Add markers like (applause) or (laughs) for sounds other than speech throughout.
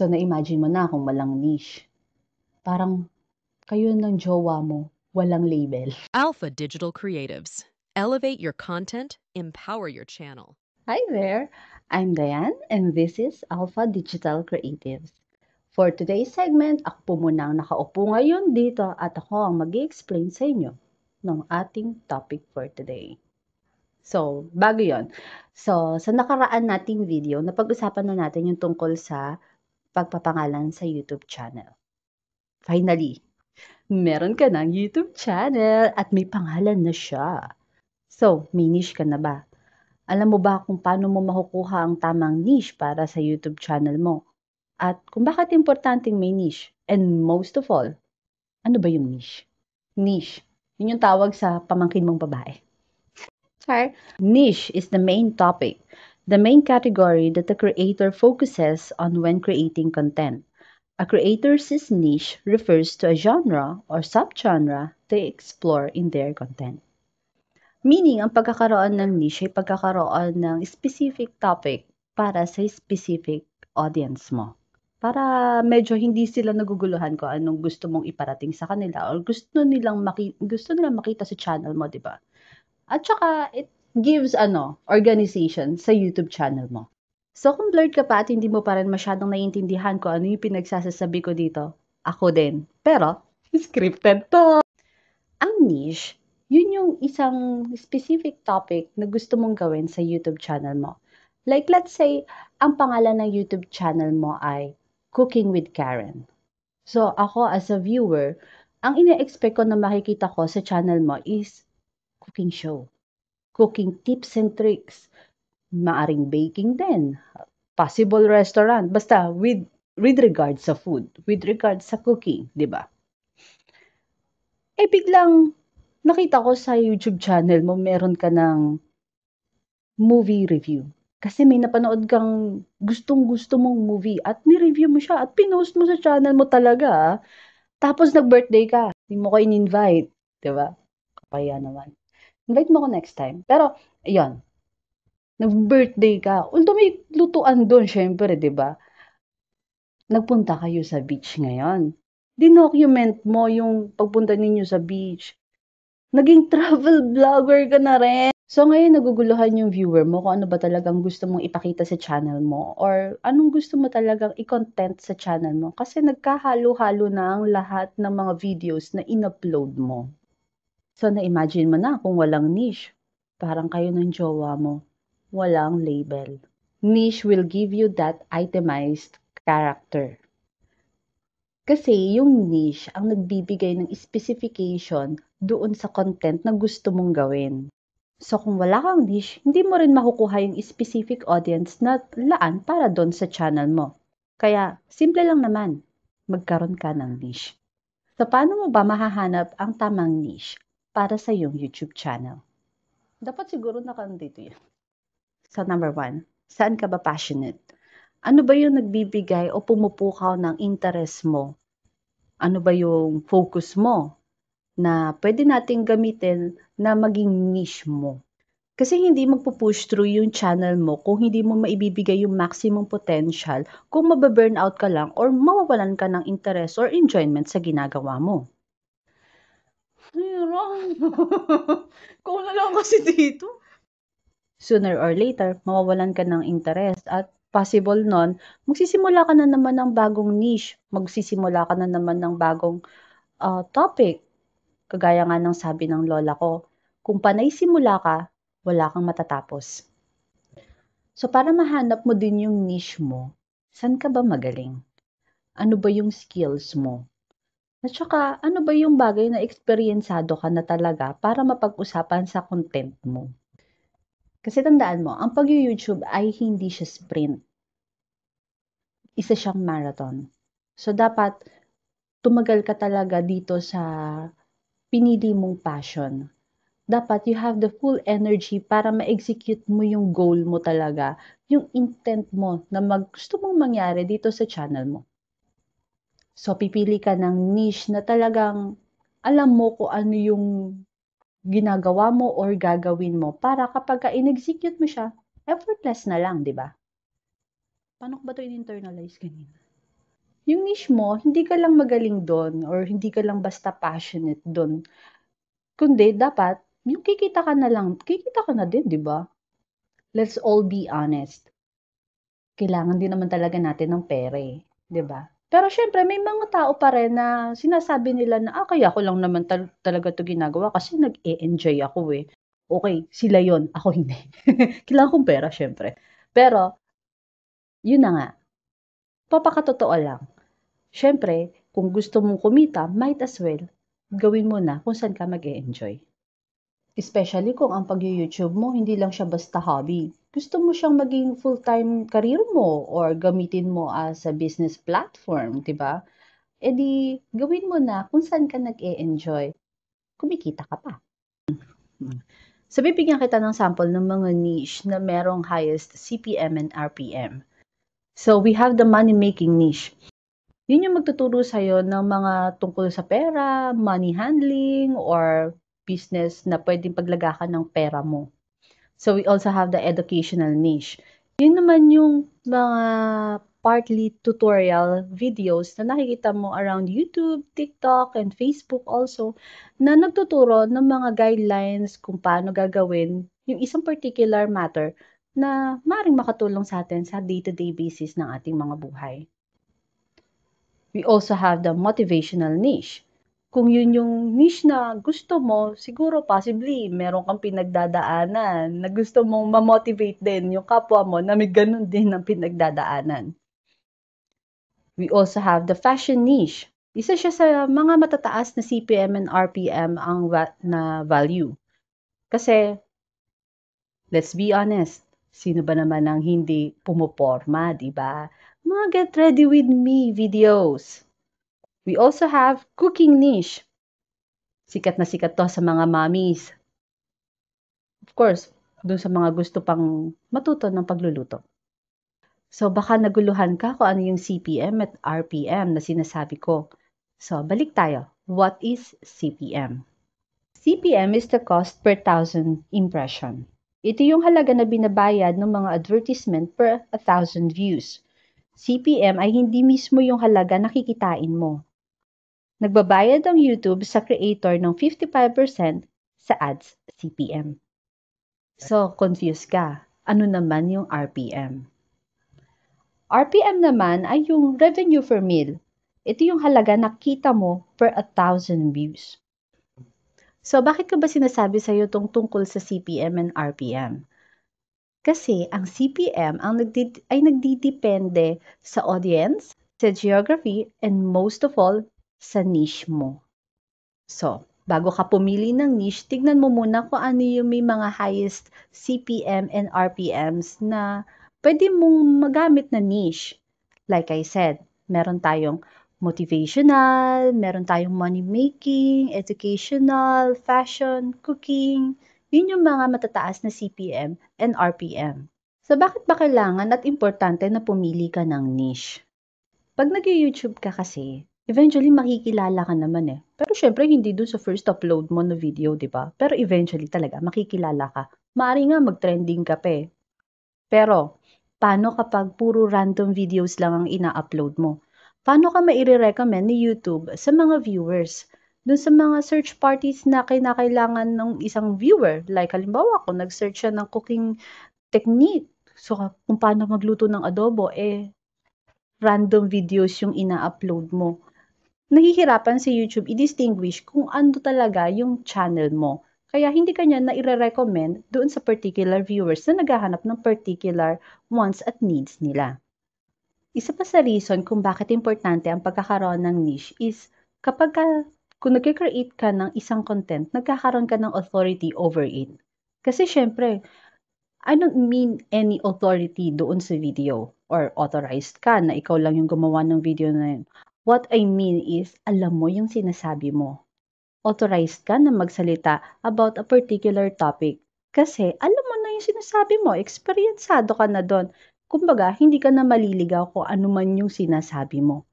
So, na-imagine mo na kung walang niche. Parang kayo ng jowa mo, walang label. (laughs) Alpha Digital Creatives. Elevate your content, empower your channel. Hi there. I'm Diane and this is Alpha Digital Creatives. For today's segment, ako po muna ang nakaupo ngayon dito at ako ang mag explain sa inyo ng ating topic for today. So, bago yon. So, sa nakaraan nating video, napag-usapan na natin yung tungkol sa pagpapangalan sa YouTube channel. Finally, meron ka ng YouTube channel at may pangalan na siya. So, may niche ka na ba? Alam mo ba kung paano mo makukuha ang tamang niche para sa YouTube channel mo? At kung bakit importanteng may niche? And most of all, ano ba yung niche? Niche. Yun yung tawag sa pamangkin mong babae. Char. Niche is the main topic the main category that the creator focuses on when creating content. A creator's niche refers to a genre or subgenre they explore in their content. Meaning, ang pagkakaroon ng niche ay pagkakaroon ng specific topic para sa specific audience mo. Para medyo hindi sila naguguluhan kung anong gusto mong iparating sa kanila or gusto nilang, maki- gusto nilang makita sa channel mo, di ba? At saka, it gives ano, organization sa YouTube channel mo. So kung blurred ka pa at hindi mo pa rin masyadong naiintindihan ko ano yung pinagsasasabi ko dito, ako din. Pero, (laughs) scripted to! Ang niche, yun yung isang specific topic na gusto mong gawin sa YouTube channel mo. Like let's say, ang pangalan ng YouTube channel mo ay Cooking with Karen. So ako as a viewer, ang ina-expect ko na makikita ko sa channel mo is cooking show cooking tips and tricks, maaring baking din, possible restaurant, basta with with regard sa food, with regard sa cooking, 'di ba? Eh biglang nakita ko sa YouTube channel mo meron ka ng movie review. Kasi may napanood kang gustong-gusto mong movie at ni-review mo siya at pinost mo sa channel mo talaga. Ah. Tapos nag-birthday ka, hindi mo ko in-invite, 'di ba? Kapaya naman. Invite mo ko next time. Pero, yon Nag-birthday ka. Although may lutuan doon, syempre, di ba? Nagpunta kayo sa beach ngayon. Dinocument mo yung pagpunta ninyo sa beach. Naging (laughs) travel vlogger ka na rin. So ngayon naguguluhan yung viewer mo kung ano ba talagang gusto mong ipakita sa channel mo or anong gusto mo talagang i-content sa channel mo kasi nagkahalo-halo na ang lahat ng mga videos na in-upload mo. So na-imagine mo na kung walang niche, parang kayo ng jowa mo, walang label. Niche will give you that itemized character. Kasi yung niche ang nagbibigay ng specification doon sa content na gusto mong gawin. So kung wala kang niche, hindi mo rin makukuha yung specific audience na laan para doon sa channel mo. Kaya, simple lang naman, magkaroon ka ng niche. So paano mo ba mahahanap ang tamang niche? para sa iyong YouTube channel? Dapat siguro nakandito yan. Sa so, number one, saan ka ba passionate? Ano ba yung nagbibigay o pumupukaw ng interest mo? Ano ba yung focus mo na pwede nating gamitin na maging niche mo? Kasi hindi magpo-push through yung channel mo kung hindi mo maibibigay yung maximum potential kung mababurn out ka lang or mawawalan ka ng interest or enjoyment sa ginagawa mo. Hirang. (laughs) Ikaw na lang kasi dito. Sooner or later, mawawalan ka ng interest at possible nun, magsisimula ka na naman ng bagong niche, magsisimula ka na naman ng bagong uh, topic. Kagaya nga ng sabi ng lola ko, kung panay simula ka, wala kang matatapos. So para mahanap mo din yung niche mo, saan ka ba magaling? Ano ba yung skills mo? At saka ano ba yung bagay na eksperyensado ka na talaga para mapag-usapan sa content mo? Kasi tandaan mo, ang pag-YouTube ay hindi siya sprint. Isa siyang marathon. So dapat tumagal ka talaga dito sa pinili mong passion. Dapat you have the full energy para ma-execute mo yung goal mo talaga, yung intent mo na mag, gusto mong mangyari dito sa channel mo. So, pipili ka ng niche na talagang alam mo kung ano yung ginagawa mo or gagawin mo para kapag ka in-execute mo siya, effortless na lang, di ba? Paano ko ba ito in-internalize kanina? Yung niche mo, hindi ka lang magaling doon or hindi ka lang basta passionate doon. Kundi, dapat, yung kikita ka na lang, kikita ka na din, di ba? Let's all be honest. Kailangan din naman talaga natin ng pere, di ba? Pero syempre, may mga tao pa rin na sinasabi nila na, ah, kaya ako lang naman tal- talaga 'to ginagawa kasi nag-e-enjoy ako eh. Okay, sila yon ako hindi. (laughs) Kailangan kong pera siyempre. Pero, yun na nga. Papakatotoo lang. Syempre, kung gusto mong kumita, might as well, gawin mo na kung saan ka mag-e-enjoy. Especially kung ang pag-YouTube mo, hindi lang siya basta hobby gusto mo siyang maging full-time career mo or gamitin mo as a business platform, di ba? E di, gawin mo na kung saan ka nag-e-enjoy. Kumikita ka pa. So, bibigyan kita ng sample ng mga niche na merong highest CPM and RPM. So, we have the money-making niche. Yun yung magtuturo sa'yo ng mga tungkol sa pera, money handling, or business na pwedeng paglagakan ng pera mo. So we also have the educational niche. Yun naman yung mga partly tutorial videos na nakikita mo around YouTube, TikTok, and Facebook also na nagtuturo ng mga guidelines kung paano gagawin yung isang particular matter na maring makatulong sa atin sa day-to-day -day basis ng ating mga buhay. We also have the motivational niche kung yun yung niche na gusto mo, siguro possibly meron kang pinagdadaanan na gusto mong ma-motivate din yung kapwa mo na may ganun din ang pinagdadaanan. We also have the fashion niche. Isa siya sa mga matataas na CPM and RPM ang va- na value. Kasi, let's be honest, sino ba naman ang hindi pumuporma, di ba? Mga get ready with me videos We also have cooking niche. Sikat na sikat to sa mga mommies. Of course, dun sa mga gusto pang matuto ng pagluluto. So baka naguluhan ka kung ano yung CPM at RPM na sinasabi ko. So balik tayo. What is CPM? CPM is the cost per thousand impression. Ito yung halaga na binabayad ng mga advertisement per 1,000 views. CPM ay hindi mismo yung halaga na kikitain mo nagbabayad ang YouTube sa creator ng 55% sa ads CPM. So, confused ka. Ano naman yung RPM? RPM naman ay yung revenue per meal. Ito yung halaga na kita mo per 1,000 views. So, bakit ko ba sinasabi sa iyo tong tungkol sa CPM and RPM? Kasi ang CPM ang nagdi- ay nagdidepende sa audience, sa geography, and most of all, sa niche mo. So, bago ka pumili ng niche, tignan mo muna kung ano yung may mga highest CPM and RPMs na pwede mong magamit na niche. Like I said, meron tayong motivational, meron tayong money making, educational, fashion, cooking. Yun yung mga matataas na CPM and RPM. So bakit ba kailangan at importante na pumili ka ng niche? Pag nag-YouTube ka kasi, eventually makikilala ka naman eh. Pero syempre hindi dun sa first upload mo na video, 'di ba? Pero eventually talaga makikilala ka. Maari nga mag-trending ka pa eh. Pero paano kapag puro random videos lang ang ina-upload mo? Paano ka maire-recommend ni YouTube sa mga viewers? dun sa mga search parties na kinakailangan ng isang viewer. Like halimbawa, kung nag-search siya ng cooking technique, so kung paano magluto ng adobo, eh, random videos yung ina-upload mo nahihirapan si YouTube i-distinguish kung ano talaga yung channel mo. Kaya hindi kanya na i-recommend doon sa particular viewers na naghahanap ng particular wants at needs nila. Isa pa sa reason kung bakit importante ang pagkakaroon ng niche is kapag ka, kung nag-create ka ng isang content, nagkakaroon ka ng authority over it. Kasi syempre, I don't mean any authority doon sa video or authorized ka na ikaw lang yung gumawa ng video na yun. What I mean is, alam mo yung sinasabi mo. Authorized ka na magsalita about a particular topic kasi alam mo na yung sinasabi mo, eksperyensado ka na doon. Kumbaga, hindi ka na maliligaw kung ano man yung sinasabi mo.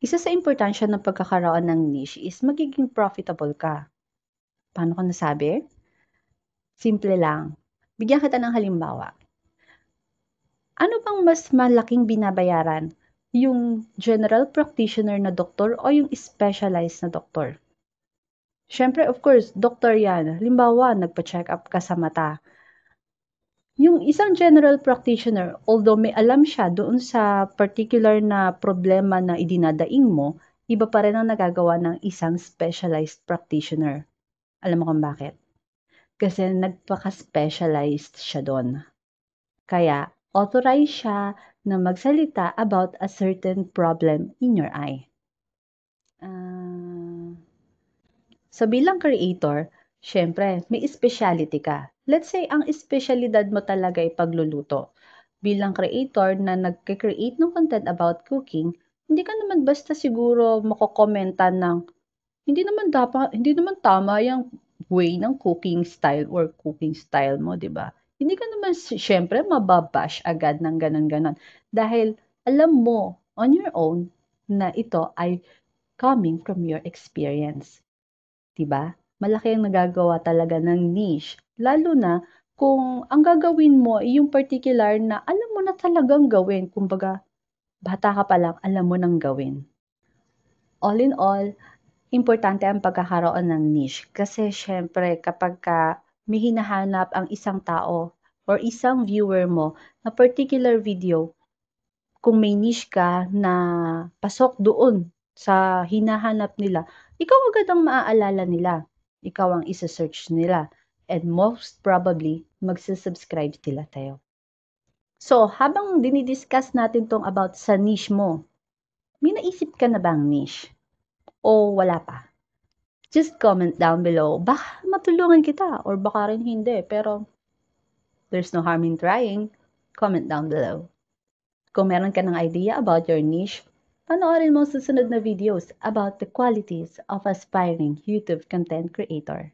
Isa sa importansya ng pagkakaroon ng niche is magiging profitable ka. Paano ko nasabi? Simple lang. Bigyan kita ng halimbawa. Ano bang mas malaking binabayaran? yung general practitioner na doktor o yung specialized na doktor. Siyempre, of course, doktor yan. Limbawa, nagpa-check up ka sa mata. Yung isang general practitioner, although may alam siya doon sa particular na problema na idinadaing mo, iba pa rin ang nagagawa ng isang specialized practitioner. Alam mo kung bakit? Kasi nagpaka-specialized siya doon. Kaya, authorized siya na magsalita about a certain problem in your eye. Uh, so bilang creator, syempre, may specialty ka. Let's say, ang espesyalidad mo talaga ay pagluluto. Bilang creator na nagke-create ng content about cooking, hindi ka naman basta siguro makokomenta ng hindi naman dapat hindi naman tama yung way ng cooking style or cooking style mo, 'di ba? Hindi ka naman, siyempre mababash agad ng ganon-ganon. Dahil alam mo on your own na ito ay coming from your experience. Diba? Malaki ang nagagawa talaga ng niche. Lalo na kung ang gagawin mo ay yung particular na alam mo na talagang gawin. Kumbaga, bata ka pa lang, alam mo nang gawin. All in all, importante ang pagkakaroon ng niche. Kasi syempre, kapag ka may hinahanap ang isang tao or isang viewer mo na particular video, kung may niche ka na pasok doon sa hinahanap nila, ikaw agad ang maaalala nila. Ikaw ang isa-search nila. And most probably, magsasubscribe sila tayo. So, habang dinidiscuss natin tong about sa niche mo, may naisip ka na bang niche? O wala pa? Just comment down below. Bah, tulungan kita or baka rin hindi, pero there's no harm in trying. Comment down below. Kung meron ka ng idea about your niche, panoorin mo susunod na videos about the qualities of aspiring YouTube content creator.